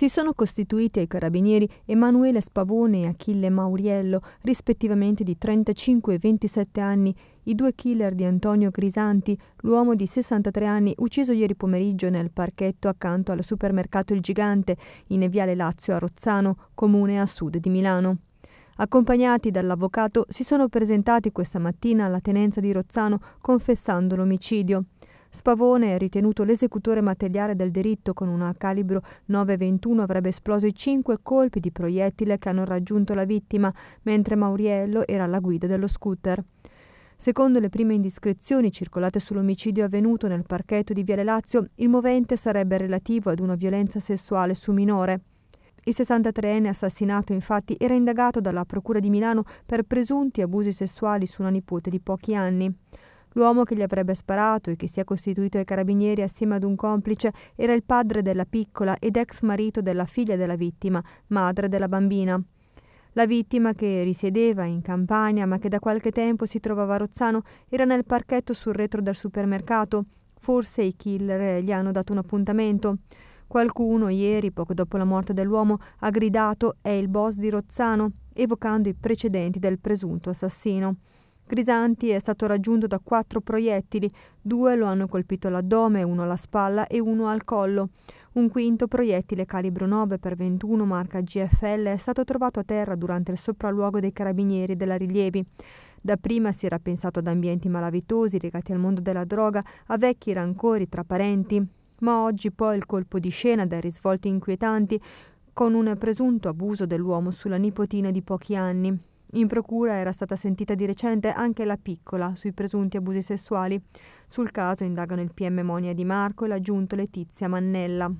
Si sono costituiti ai carabinieri Emanuele Spavone e Achille Mauriello, rispettivamente di 35 e 27 anni, i due killer di Antonio Grisanti, l'uomo di 63 anni ucciso ieri pomeriggio nel parchetto accanto al supermercato Il Gigante, in Viale Lazio a Rozzano, comune a sud di Milano. Accompagnati dall'avvocato, si sono presentati questa mattina alla tenenza di Rozzano confessando l'omicidio. Spavone, ritenuto l'esecutore materiale del delitto con una calibro 921, avrebbe esploso i cinque colpi di proiettile che hanno raggiunto la vittima, mentre Mauriello era alla guida dello scooter. Secondo le prime indiscrezioni circolate sull'omicidio avvenuto nel parchetto di Viale Lazio, il movente sarebbe relativo ad una violenza sessuale su minore. Il 63enne assassinato infatti era indagato dalla Procura di Milano per presunti abusi sessuali su una nipote di pochi anni. L'uomo che gli avrebbe sparato e che si è costituito ai carabinieri assieme ad un complice era il padre della piccola ed ex marito della figlia della vittima, madre della bambina. La vittima, che risiedeva in Campania ma che da qualche tempo si trovava a Rozzano, era nel parchetto sul retro del supermercato. Forse i killer gli hanno dato un appuntamento. Qualcuno, ieri, poco dopo la morte dell'uomo, ha gridato è il boss di Rozzano, evocando i precedenti del presunto assassino. Grisanti è stato raggiunto da quattro proiettili, due lo hanno colpito all'addome, uno alla spalla e uno al collo. Un quinto proiettile calibro 9x21 marca GFL è stato trovato a terra durante il sopralluogo dei carabinieri della Rilievi. Dapprima si era pensato ad ambienti malavitosi legati al mondo della droga, a vecchi rancori tra parenti. Ma oggi poi il colpo di scena dai risvolti inquietanti con un presunto abuso dell'uomo sulla nipotina di pochi anni. In procura era stata sentita di recente anche la piccola sui presunti abusi sessuali. Sul caso indagano il PM Monia Di Marco e l'aggiunto Letizia Mannella.